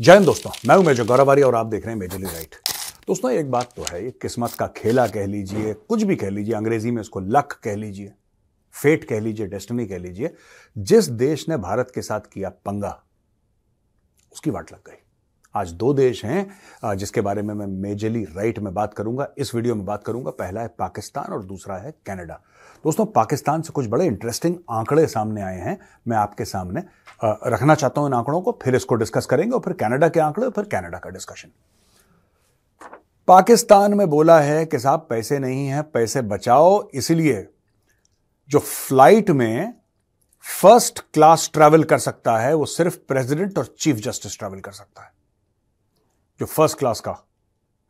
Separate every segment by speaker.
Speaker 1: जय हिंद दोस्तों मैं हूं मेजर गौरवारी और आप देख रहे हैं मेजरली राइट दोस्तों एक बात तो है किस्मत का खेला कह लीजिए कुछ भी कह लीजिए अंग्रेजी में इसको लक कह लीजिए फेट कह लीजिए डेस्टिनी कह लीजिए जिस देश ने भारत के साथ किया पंगा उसकी वाट लग गई आज दो देश हैं जिसके बारे में मैं मेजरली राइट में बात करूंगा इस वीडियो में बात करूंगा पहला है पाकिस्तान और दूसरा है कैनेडा दोस्तों पाकिस्तान से कुछ बड़े इंटरेस्टिंग आंकड़े सामने आए हैं मैं आपके सामने रखना चाहता हूं इन आंकड़ों को फिर इसको डिस्कस करेंगे और फिर कनाडा के आंकड़े और फिर कनाडा का डिस्कशन पाकिस्तान में बोला है कि साहब पैसे नहीं है पैसे बचाओ इसलिए जो फ्लाइट में फर्स्ट क्लास ट्रैवल कर सकता है वो सिर्फ प्रेसिडेंट और चीफ जस्टिस ट्रैवल कर सकता है जो फर्स्ट क्लास का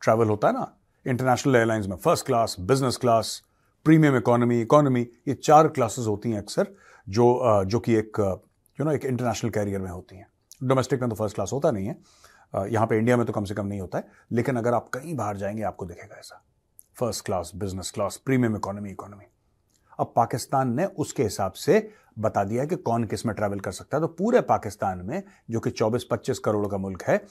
Speaker 1: ट्रैवल होता है ना इंटरनेशनल एयरलाइंस में first class business class premium economy economy ये चार क्लासेस होती हैं अक्सर जो जो कि एक यू नो एक इंटरनेशनल कैरियर में होती हैं डोमेस्टिक में तो फर्स्ट क्लास होता नहीं है यहाँ पे इंडिया में तो कम से कम नहीं होता है लेकिन अगर आप कहीं बाहर जाएंगे आपको दिखेगा ऐसा first class business class premium economy economy अब पाकिस्तान ने उसके हिसाब से बता दिया है कि कौन किस में ट्रैवल कर सकता है तो पूरे पाकिस्तान में जो कि 24-25 करोड़ का मुल्क है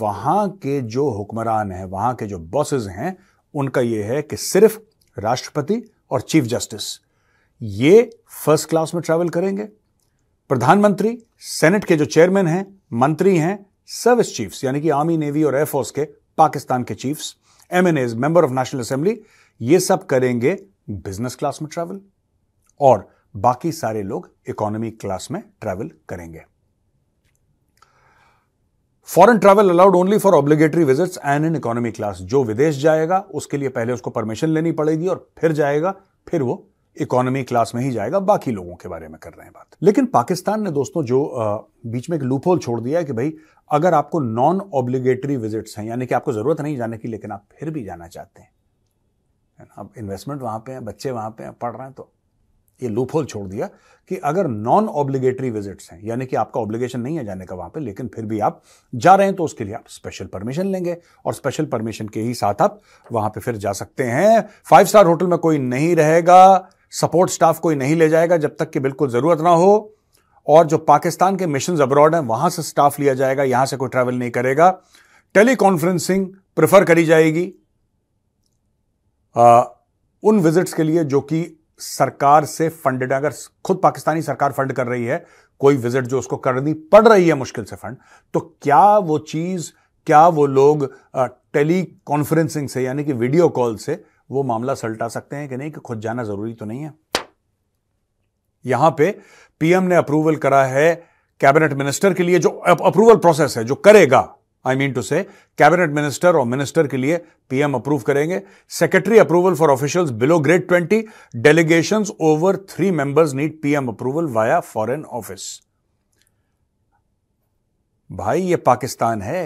Speaker 1: वहाँ के जो हुक्मरान हैं वहाँ के जो बॉसेस हैं उनका ये है कि सिर्फ राष्ट्रपति और चीफ जस्टिस ये फर्स्ट क्लास में ट्रैवल करेंगे प्रधानमंत्री सेनेट के जो चेयरमैन हैं मंत्री हैं सर्विस चीफ्स यानी कि आर्मी नेवी और एयरफोर्स के पाकिस्तान के chiefs M N As member of national assembly ये सब करेंगे बिजनेस क्लास में ट्रैवल और बाकी सारे लोग इकोनॉमी क्लास में ट्रैवल करेंगे foreign travel allowed only for obligatory visits and in economy class जो विदेश जाएगा उसके लिए पहले उसको परमिशन लेनी पड़ेगी और फिर जाएगा फिर वो इकोनॉमी क्लास में ही जाएगा बाकी लोगों के बारे में कर रहे हैं बात लेकिन पाकिस्तान ने दोस्तों जो आ, बीच में एक लूपोल छोड़ दिया है कि भाई अगर आपको नॉन ऑब्लिगेटरी विजिट्स हैं यानी कि आपको ज़रूरत नहीं जाने की लेकिन आप फिर भी जाना चाहते हैं अब इन्वेस्टमेंट वहां पे है बच्चे वहां पे हैं पढ़ रहे हैं तो ये लूपहोल छोड़ दिया कि अगर नॉन ऑब्लिगेटरी विजिट्स हैं यानी कि आपका ऑब्लिगेशन नहीं है जाने का वहां पे लेकिन फिर भी आप जा रहे हैं तो उसके लिए आप स्पेशल परमिशन लेंगे और स्पेशल परमिशन के ही साथ आप वहां पे फिर जा सकते हैं फाइव स्टार होटल में कोई नहीं रहेगा सपोर्ट स्टाफ कोई नहीं ले जाएगा जब तक कि बिल्कुल जरूरत ना हो और जो पाकिस्तान के मिशन अब्रॉड हैं वहां से स्टाफ लिया जाएगा यहां से कोई ट्रैवल नहीं करेगा टेलीकॉन्फ्रेंसिंग कॉन्फ्रेंसिंग प्रेफर करी जाएगी आ, उन विजिट्स के लिए जो कि सरकार से फंडेड अगर खुद पाकिस्तानी सरकार फंड कर रही है कोई विजिट जो उसको करनी पड़ रही है मुश्किल से फंड तो क्या वो चीज क्या वो लोग टेली कॉन्फ्रेंसिंग से यानी कि वीडियो कॉल से वो मामला सलटा सकते हैं कि नहीं कि खुद जाना जरूरी तो नहीं है यहां पे पीएम ने अप्रूवल करा है कैबिनेट मिनिस्टर के लिए जो अप्रूवल प्रोसेस है जो करेगा आई मीन टू से कैबिनेट मिनिस्टर और मिनिस्टर के लिए पीएम अप्रूव करेंगे secretary approval for officials below grade twenty delegation over three members need PM approval via foreign office भाई ये पाकिस्तान है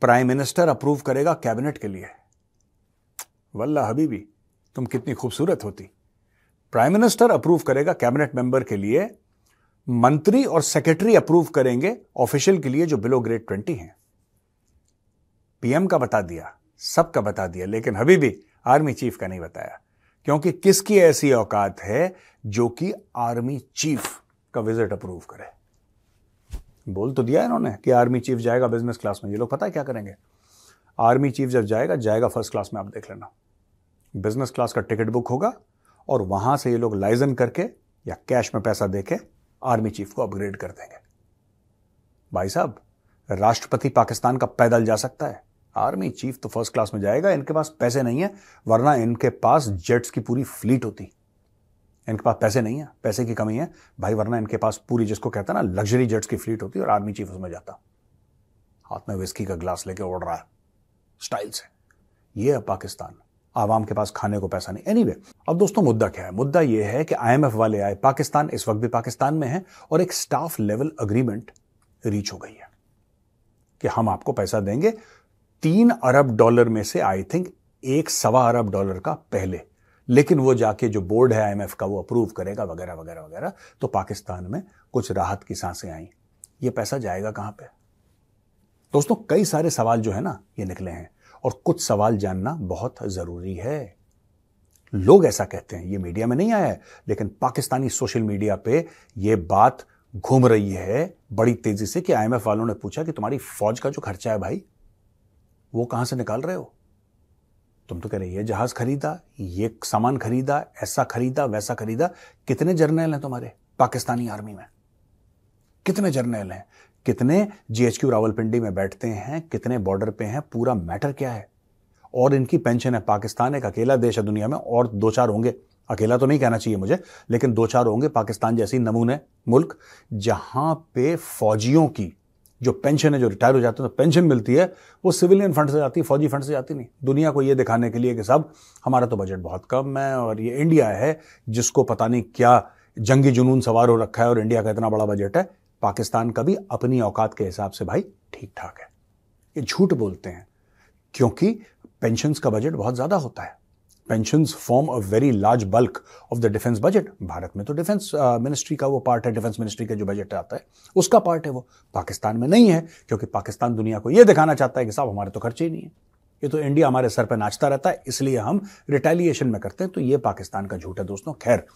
Speaker 1: प्राइम मिनिस्टर अप्रूव करेगा कैबिनेट के लिए वल्ला हबीबी तुम कितनी खूबसूरत होती प्राइम मिनिस्टर अप्रूव करेगा कैबिनेट मेंबर के लिए मंत्री और सेक्रेटरी अप्रूव करेंगे ऑफिशियल के लिए जो बिलो ग्रेड ट्वेंटी हैं पीएम का बता दिया सबका बता दिया लेकिन अभी भी आर्मी चीफ का नहीं बताया क्योंकि किसकी ऐसी औकात है जो कि आर्मी चीफ का विजिट अप्रूव करे बोल तो दिया इन्होंने कि आर्मी चीफ जाएगा बिजनेस क्लास में ये लोग पता है क्या करेंगे आर्मी चीफ जब जाएगा जाएगा फर्स्ट क्लास में आप देख लेना बिजनेस क्लास का टिकट बुक होगा और वहां से ये लोग लाइजन करके या कैश में पैसा देके आर्मी चीफ को अपग्रेड कर देंगे भाई साहब राष्ट्रपति पाकिस्तान का पैदल जा सकता है आर्मी चीफ तो फर्स्ट क्लास में जाएगा इनके पास पैसे नहीं है वरना इनके पास जेट्स की पूरी फ्लीट होती इनके पास पैसे नहीं है पैसे की कमी है भाई वरना इनके पास पूरी जिसको कहते हैं ना लग्जरी जेट्स की फ्लीट होती और आर्मी चीफ उसमें जाता हाथ में विस्की का ग्लास लेके उड़ रहा है स्टाइल से यह है पाकिस्तान आवाम के पास खाने को पैसा नहीं एनीवे anyway, अब दोस्तों मुद्दा क्या है मुद्दा यह है कि आईएमएफ वाले आए पाकिस्तान इस वक्त भी पाकिस्तान में है और एक स्टाफ लेवल अग्रीमेंट रीच हो गई है कि हम आपको पैसा देंगे तीन अरब डॉलर में से आई थिंक एक सवा अरब डॉलर का पहले लेकिन वो जाके जो बोर्ड है आईएमएफ का वो अप्रूव करेगा वगैरह वगैरह वगैरह तो पाकिस्तान में कुछ राहत की सांसें आई ये पैसा जाएगा कहां पे दोस्तों कई सारे सवाल जो है ना ये निकले हैं और कुछ सवाल जानना बहुत ज़रूरी है लोग ऐसा कहते हैं ये मीडिया में नहीं आया है लेकिन पाकिस्तानी सोशल मीडिया पे ये बात घूम रही है बड़ी तेजी से कि आईएमएफ वालों ने पूछा कि तुम्हारी फौज का जो खर्चा है भाई वो कहां से निकाल रहे हो तुम तो कह रहे ये जहाज खरीदा ये सामान खरीदा ऐसा खरीदा वैसा खरीदा कितने जर्नल हैं तुम्हारे पाकिस्तानी आर्मी में कितने जर्नल हैं कितने जीएचक्यू रावलपिंडी में बैठते हैं कितने बॉर्डर पे हैं पूरा मैटर क्या है और इनकी पेंशन है पाकिस्तान एक अकेला देश है दुनिया में और दो चार होंगे अकेला तो नहीं कहना चाहिए मुझे लेकिन दो चार होंगे पाकिस्तान जैसी नमूने मुल्क जहां पे फौजियों की जो पेंशन है जो रिटायर हो जाते हैं तो पेंशन मिलती है वो सिविलियन फंड से जाती है फौजी फंड से जाती नहीं दुनिया को ये दिखाने के लिए कि साहब हमारा तो बजट बहुत कम है और ये इंडिया है जिसको पता नहीं क्या जंगी जुनून सवार हो रखा है और इंडिया का इतना बड़ा बजट है पाकिस्तान का भी अपनी औकात के हिसाब से भाई ठीक ठाक है ये झूठ बोलते हैं क्योंकि पेंशन का बजट बहुत ज़्यादा होता है pensions form a very large bulk of the defence budget Bharat में तो डिफेंस मिनिस्ट्री uh, का वो पार्ट है डिफेंस मिनिस्ट्री का जो बजट आता है उसका पार्ट है वो पाकिस्तान में नहीं है क्योंकि पाकिस्तान दुनिया को ये दिखाना चाहता है कि साहब हमारे तो खर्चे ही नहीं है ये तो इंडिया हमारे सर पर नाचता रहता है इसलिए हम रिटेलिएशन में करते हैं तो ये पाकिस्तान का झूठ है दोस्तों खैर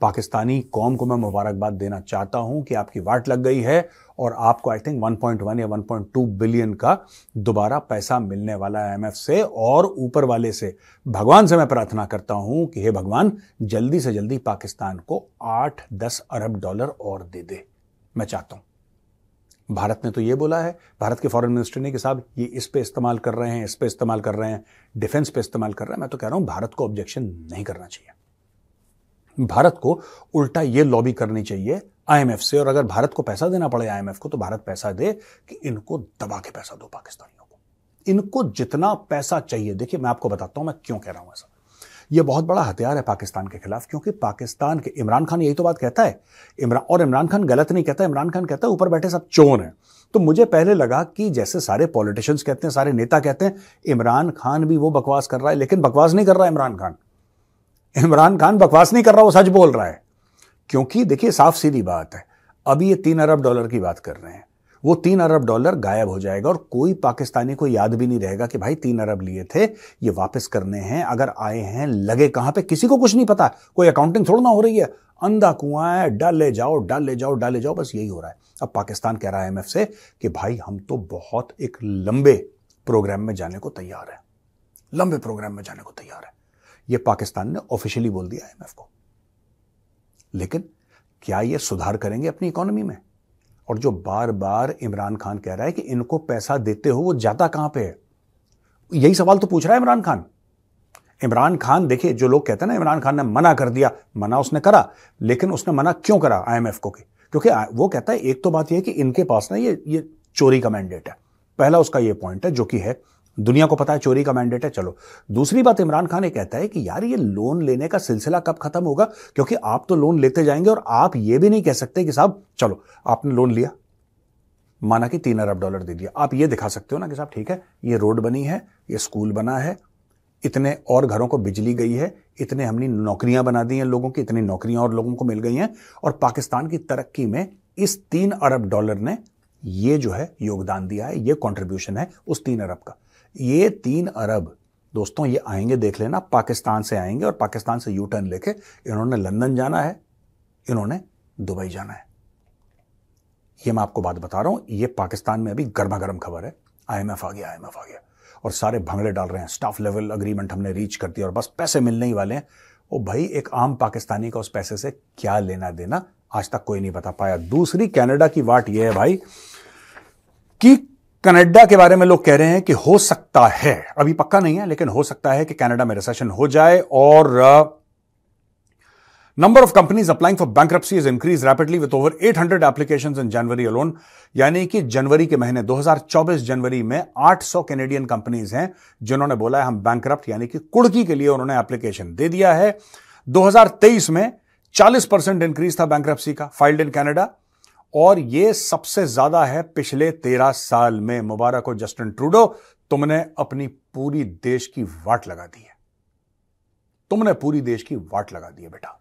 Speaker 1: पाकिस्तानी कौम को मैं मुबारकबाद देना चाहता हूं कि आपकी वाट लग गई है और आपको आई थिंक 1.1 या 1.2 बिलियन का दोबारा पैसा मिलने वाला है एमएफ से और ऊपर वाले से भगवान से मैं प्रार्थना करता हूं कि हे भगवान जल्दी से जल्दी पाकिस्तान को आठ दस अरब डॉलर और दे दे मैं चाहता हूं भारत ने तो ये बोला है भारत के फॉरेन मिनिस्टर ने कि साहब ये इस पे इस्तेमाल कर रहे हैं इस पे इस्तेमाल कर रहे हैं डिफेंस पे इस्तेमाल कर रहे हैं मैं तो कह रहा हूं भारत को ऑब्जेक्शन नहीं करना चाहिए भारत को उल्टा ये लॉबी करनी चाहिए आईएमएफ से और अगर भारत को पैसा देना पड़े आईएमएफ को तो भारत पैसा दे कि इनको दबा के पैसा दो पाकिस्तानियों को इनको जितना पैसा चाहिए देखिए मैं आपको बताता हूं मैं क्यों कह रहा हूं ऐसा यह बहुत बड़ा हथियार है पाकिस्तान के खिलाफ क्योंकि पाकिस्तान के इमरान खान यही तो बात कहता है इमरान और इमरान खान गलत नहीं कहता इमरान खान कहता है ऊपर बैठे सब चोर हैं तो मुझे पहले लगा कि जैसे सारे पॉलिटिशियंस कहते हैं सारे नेता कहते हैं इमरान खान भी वो बकवास कर रहा है लेकिन बकवास नहीं कर रहा इमरान खान इमरान खान बकवास नहीं कर रहा वो सच बोल रहा है क्योंकि देखिए साफ सीधी बात है अभी ये तीन अरब डॉलर की बात कर रहे हैं वो तीन अरब डॉलर गायब हो जाएगा और कोई पाकिस्तानी को याद भी नहीं रहेगा कि भाई तीन अरब लिए थे ये वापस करने हैं अगर आए हैं लगे कहां पे किसी को कुछ नहीं पता कोई अकाउंटिंग थोड़ी ना हो रही है अंधा कुआ है डाल ले जाओ डाल ले जाओ डाले जाओ बस यही हो रहा है अब पाकिस्तान कह रहा है एमएफ से कि भाई हम तो बहुत एक लंबे प्रोग्राम में जाने को तैयार है लंबे प्रोग्राम में जाने को तैयार है यह पाकिस्तान ने ऑफिशियली बोल दिया आईएमएफ को लेकिन क्या यह सुधार करेंगे अपनी इकोनॉमी में और जो बार बार इमरान खान कह रहा है कि इनको पैसा देते हो वो जाता कहां पे है यही सवाल तो पूछ रहा है इमरान खान इमरान खान देखिए जो लोग कहते हैं ना इमरान खान ने मना कर दिया मना उसने करा लेकिन उसने मना क्यों करा आईएमएफ को क्योंकि वो कहता है एक तो बात यह कि इनके पास ना ये ये चोरी का मैंडेट है पहला उसका ये पॉइंट है जो कि है दुनिया को पता है चोरी का मैंडेट है चलो दूसरी बात इमरान खान ये कहता है कि यार ये लोन लेने का सिलसिला कब खत्म होगा क्योंकि आप तो लोन लेते जाएंगे और आप ये भी नहीं कह सकते कि साहब चलो आपने लोन लिया माना कि तीन अरब डॉलर दे दिया आप ये दिखा सकते हो ना कि साहब ठीक है ये रोड बनी है ये स्कूल बना है इतने और घरों को बिजली गई है इतने हमने नौकरियां बना दी हैं लोगों की इतनी नौकरियां और लोगों को मिल गई हैं और पाकिस्तान की तरक्की में इस तीन अरब डॉलर ने ये जो है योगदान दिया है ये कॉन्ट्रीब्यूशन है उस तीन अरब का ये तीन अरब दोस्तों ये आएंगे देख लेना पाकिस्तान से आएंगे और पाकिस्तान से यू टर्न लेके इन्होंने लंदन जाना है इन्होंने दुबई जाना है ये मैं आपको बात बता रहा हूं ये पाकिस्तान में अभी गर्मा गर्म खबर है आईएमएफ आ गया आईएमएफ आ गया और सारे भंगड़े डाल रहे हैं स्टाफ लेवल अग्रीमेंट हमने रीच कर दिया और बस पैसे मिलने ही वाले हैं ओ भाई एक आम पाकिस्तानी का उस पैसे से क्या लेना देना आज तक कोई नहीं बता पाया दूसरी कनाडा की वाट यह है भाई कि कनाडा के बारे में लोग कह रहे हैं कि हो सकता है अभी पक्का नहीं है लेकिन हो सकता है कि कनाडा में रिसेशन हो जाए और number of companies applying for bank is increase rapidly with over 800 application in January alone यानी कि जनवरी के महीने 2024 जनवरी में 800 कैनेडियन कंपनीज हैं जिन्होंने बोला है हम बैंक यानी कि कुड़की के लिए उन्होंने एप्लीकेशन दे दिया है 2023 में 40 परसेंट इंक्रीज था बैंक का फाइल्ड इन कैनेडा और ये सबसे ज्यादा है पिछले तेरह साल में मुबारक हो जस्टिन ट्रूडो तुमने अपनी पूरी देश की वाट लगा दी है तुमने पूरी देश की वाट लगा दी है बेटा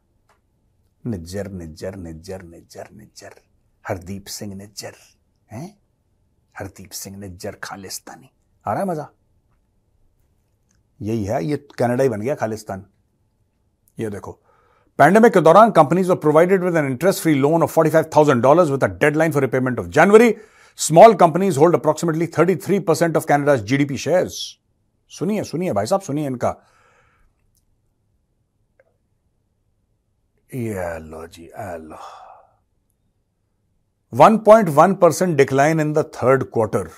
Speaker 1: निज्जर निज्जर निज्जर निज्जर निज्जर हरदीप सिंह निज्जर हैं हरदीप सिंह निज्जर खालिस्तानी आ रहा है मजा यही है ये कनाडा ही बन गया खालिस्तान ये देखो Pandemic the दौरान companies were provided with an interest-free loan of $45,000 with a deadline for repayment of January. Small companies hold approximately 33% of Canada's GDP shares. सुनिए सुनिए bhai saab, सुनिए inka. 1.1 percent decline in the third quarter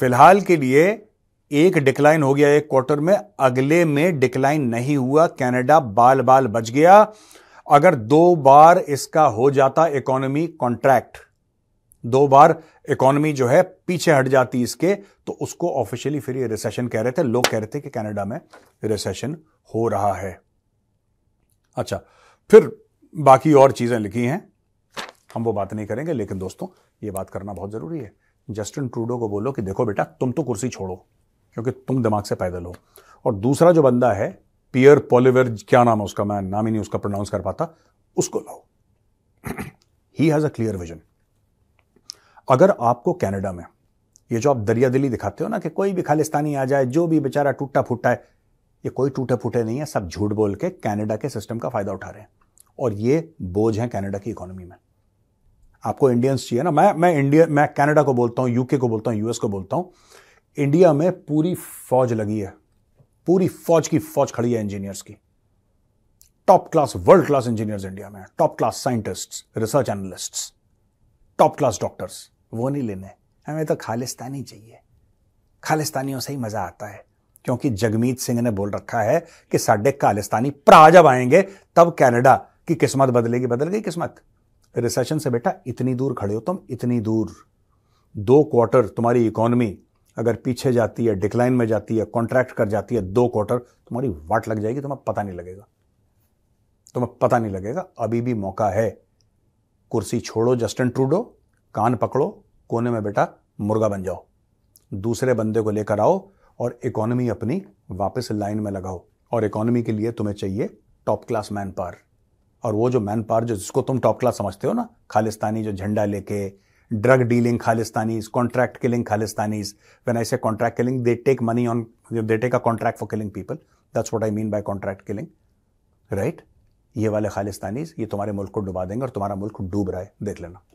Speaker 1: फिलहाल के लिए एक decline हो गया एक क्वार्टर में अगले में डिक्लाइन नहीं हुआ कनाडा बाल बाल बच गया अगर दो बार इसका हो जाता इकोनॉमी कॉन्ट्रैक्ट दो बार इकोनॉमी जो है पीछे हट जाती इसके तो उसको ऑफिशियली फिर ये रिसेशन कह रहे थे लोग कह रहे थे कि कनाडा में रिसेशन हो रहा है अच्छा फिर बाकी और चीजें लिखी हैं हम वो बात नहीं करेंगे लेकिन दोस्तों ये बात करना बहुत जरूरी है जस्टिन ट्रूडो को बोलो कि देखो बेटा तुम तो कुर्सी छोड़ो क्योंकि तुम दिमाग से पैदल हो और दूसरा जो बंदा है पियर पॉलिवर क्या नाम है उसका मैं नाम ही नहीं उसका प्रोनाउंस कर पाता उसको लाओ he has a clear vision अगर आपको कैनेडा में ये जो आप दरिया दिली दिखाते हो ना कि कोई भी खालिस्तानी आ जाए जो भी बेचारा टूटा फूटा है ये कोई टूटे फूटे नहीं है सब झूठ बोल के कैनेडा के सिस्टम का फायदा उठा रहे हैं और ये बोझ है कैनेडा की इकोनॉमी में आपको इंडियंस चाहिए ना मैं मैं इंडिया मैं कैनेडा को बोलता हूं यूके को बोलता हूं यूएस को बोलता हूं इंडिया में पूरी फौज लगी है पूरी फौज की फौज खड़ी है इंजीनियर्स की top class world class engineers India में top class scientist research analyst top class doctors वो नहीं लेने हमें तो खालिस्तानी चाहिए खालिस्तानियों से ही मजा आता है क्योंकि जगमीत सिंह ने बोल रखा है कि साढ़े खालिस्तानी प्रा जब आएंगे तब कैनेडा की किस्मत बदलेगी बदल गई किस्मत रिसेशन से बेटा इतनी दूर खड़े हो तुम इतनी दूर दो क्वार्टर तुम्हारी इकोनॉमी अगर पीछे जाती है डिक्लाइन में जाती है कॉन्ट्रैक्ट कर जाती है दो क्वार्टर तुम्हारी वाट लग जाएगी तुम्हें पता नहीं लगेगा तुम्हें पता नहीं लगेगा अभी भी मौका है कुर्सी छोड़ो जस्टिन ट्रूडो कान पकड़ो कोने में बेटा मुर्गा बन जाओ दूसरे बंदे को लेकर आओ और इकोनॉमी अपनी वापस लाइन में लगाओ और इकोनॉमी के लिए तुम्हें चाहिए टॉप क्लास मैन पावर और वो जो मैन पावर जो जिसको तुम टॉप क्लास समझते हो ना खालिस्तानी जो झंडा लेके drug dealing Khalistanis contract killing Khalistanis when I say contract killing they take money on they take a contract for killing people that's what I mean by contract killing right ये वाले खालिस्तानीज ये तुम्हारे मुल्क को डुबा देंगे और तुम्हारा मुल्क डूब रहा है देख लेना